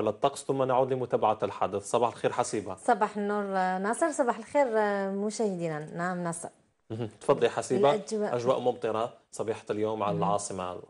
للطقس ثم نعود لمتابعة الحدث صباح الخير حسيبة صباح النور آه، ناصر صباح الخير آه، مشاهدينا نعم ناصر تفضلي حسيبة الأجواء. أجواء ممطرة صبيحة اليوم على العاصمة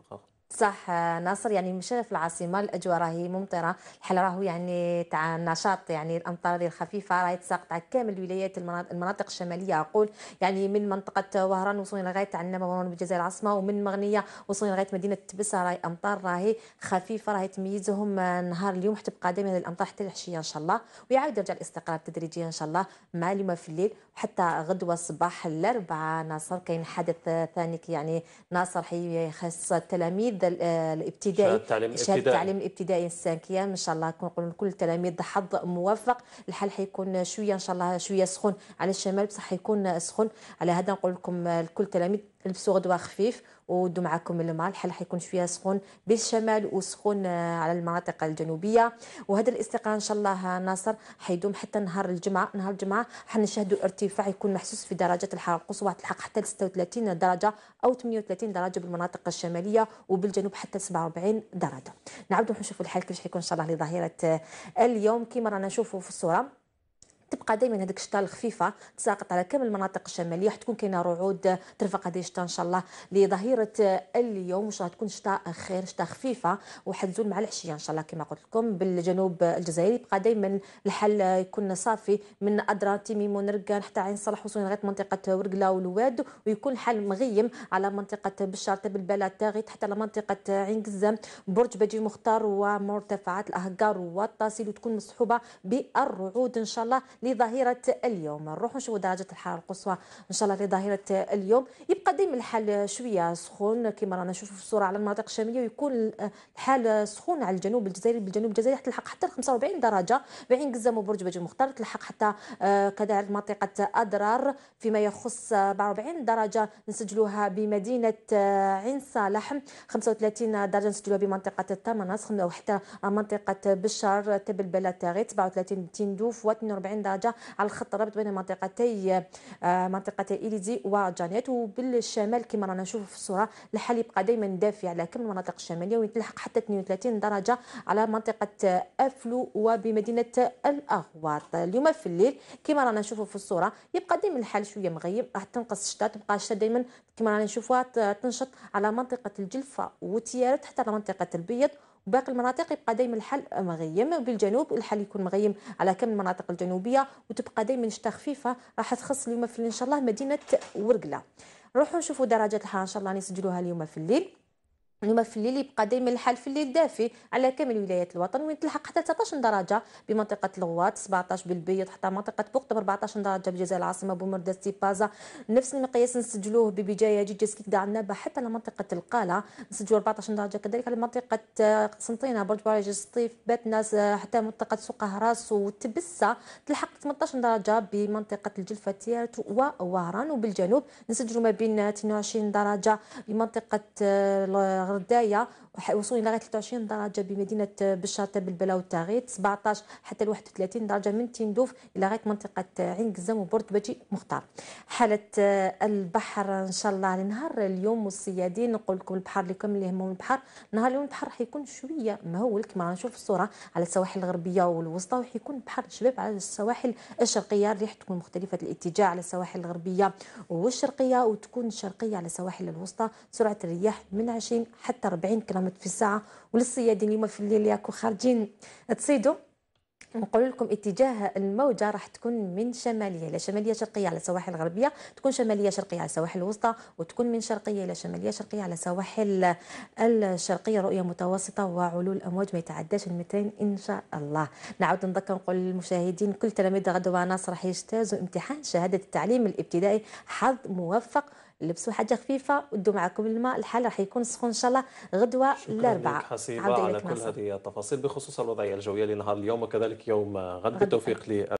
صح ناصر يعني مشينا في العاصمه الاجواء راهي ممطره الحال راهو يعني تاع النشاط يعني الامطار الخفيفه راهي تساقط على كامل الولايات المناطق الشماليه اقول يعني من منطقه وهران وصلنا لغايه عنابه وهران بالجزائر العاصمه ومن مغنيه وصلنا لغايه مدينه تبسه راهي امطار راهي خفيفه راهي تميزهم آه، نهار اليوم حتى تبقى دائما الامطار حتى العشيه ان شاء الله ويعاود يرجع الاستقرار تدريجيا ان شاء الله مع اليوم في الليل حتى غدوة صباح الأربعاء ناصر كاين حدث ثاني يعني ناصر حيخص التلاميذ آه، الابتدائي شهادة التعليم الابتدائي السانكية إن شاء الله كنقول لكل التلاميذ حظ موفق الحال حيكون شوية إن شاء الله شوية سخون على الشمال بصح حيكون سخون على هذا نقول لكم لكل التلاميذ لبسوا غدوة خفيف ودوا معكم الماء الحال حيكون شويه سخون بالشمال وسخون آه، على المناطق الجنوبيه وهذا الاستقرار ان شاء الله ناصر حيدوم حتى نهار الجمعه نهار الجمعه حنشهدوا ارتفاع الارتفاع يكون محسوس في درجات الحراره القصوى تلحق حتى 36 درجه او 38 درجه بالمناطق الشماليه وبالجنوب حتى 47 درجه نعاودوا نشوفوا الحال كيفاش حيكون ان شاء الله لظهيره اليوم كما رانا نشوفوا في الصوره تبقى دائما هذيك الشتا الخفيفه تساقط على كامل المناطق الشماليه راح تكون كاينه رعود ترفق هذه الشتا ان شاء الله لظهيره اليوم الله تكون شتاء خير شتاء خفيفه وحتزول مع العشيه ان شاء الله كما قلت لكم بالجنوب الجزائري يبقى دائما الحل يكون صافي من ادراتي تيميم ركان حتى عين صلاح وصولا لغايه منطقه ورقله والواد ويكون الحل مغيم على منطقه بالشاطئ طيب بالبلاد تاغيت حتى لمنطقه عين قزام برج بجي مختار ومرتفعات الاهقار والطاسيل وتكون مصحوبه بالرعود ان شاء الله لظاهره اليوم نروح نشوفوا درجه الحراره القصوى ان شاء الله لظاهره اليوم يبقى ديما الحال شويه سخون كما رانا نشوفوا في الصوره على المناطق الشاميه ويكون الحال سخون على الجنوب الجزائري بالجنوب الجزائري تلحق حتى 45 درجه بعين قزام وبرج بجي المختار تلحق حتى آه، كذلك منطقه ادرار فيما يخص 44 درجه نسجلوها بمدينه آه، عين صالح 35 درجه نسجلوها بمنطقه التمنص وحتى منطقه بشار تبلبله تاغيت 37 تندوف و 42 درجه الدرجة على الخط الرابط بين منطقتي آه، منطقتي إليزي وجانيت وبالشمال كما رانا نشوفوا في الصورة الحال يبقى دائما دافي على كم المناطق الشمالية ويتلحق حتى 32 درجة على منطقة أفلو وبمدينة الأغواط اليوم في الليل كما رانا نشوفوا في الصورة يبقى دائما الحال شوية مغيم راح تنقص الشتاء تبقى الشتاء دائما كما رانا نشوفوها تنشط على منطقة الجلفة وتيارت حتى على منطقة البيض وباقي المناطق يبقى دائما الحال مغيم بالجنوب الحال يكون مغيم على كامل المناطق الجنوبيه وتبقى دائما شتا خفيفه راح تخص اليوم في ان شاء الله مدينه ورقله نروحوا نشوفوا درجات الحراره ان شاء الله نسجلوها اليوم في الليل اليوم في الليل يبقى دائما الحال في الليل دافي على كامل ولايات الوطن وين تلحق حتى 19 درجه بمنطقه الغوات 17 بالبيض حتى منطقه بوقتم 14 درجه بجزائر العاصمه بومرداس تيبازا نفس المقياس نسجلوه ببجايه جيجا سكيكدا عنابه حتى لمنطقه القاله نسجلوا 14 درجه كذلك على منطقه قسنطينه آه، برج برج سطيف باتناس آه، حتى منطقه سوق هراس وتبسه تلحق 18 درجه بمنطقه الجلفتيات ووهران وبالجنوب نسجلوا ما بين 22 درجه بمنطقه آه، شهر دايا وصولين لغايه 23 درجه بمدينه بشاطه بالبلاو تاغيت 17 حتى ل 31 درجه من تندوف الى غايه منطقه عين قزم وبرد بجي مختار حاله آه، البحر ان شاء الله لنهار اليوم والصيادين نقول لكم البحر لكم اللي يهمهم البحر نهار اليوم البحر حيكون شويه مهول كما نشوف الصوره على السواحل الغربيه والوسطى وحيكون بحر شباب على السواحل الشرقيه الريح تكون مختلفه الاتجاه على السواحل الغربيه والشرقيه وتكون الشرقيه على السواحل الوسطى سرعه الرياح من 20 حتى 40 كيلومتر في الساعه وللصيادين اليوم في الليل ياكو خارجين تصيدوا نقول لكم اتجاه الموجه راح تكون من شماليه الى شماليه شرقيه على السواحل الغربيه تكون شماليه شرقيه على السواحل الوسطى وتكون من شرقيه الى شماليه شرقيه على السواحل الشرقيه رؤيه متوسطه وعلو الامواج ما يتعداش المترين ان شاء الله نعود نذكر نقول للمشاهدين كل تلاميذ غدوه ناصر راح يجتازوا امتحان شهاده التعليم الابتدائي حظ موفق لبسوا حاجه خفيفه ودوا معكم الماء الحال راح يكون سخون ان شاء الله غدوه الاربعاء حسيبه على كل هذه التفاصيل بخصوص الوضعيه الجويه لنهار اليوم وكذلك يوم آه، غد بالتوفيق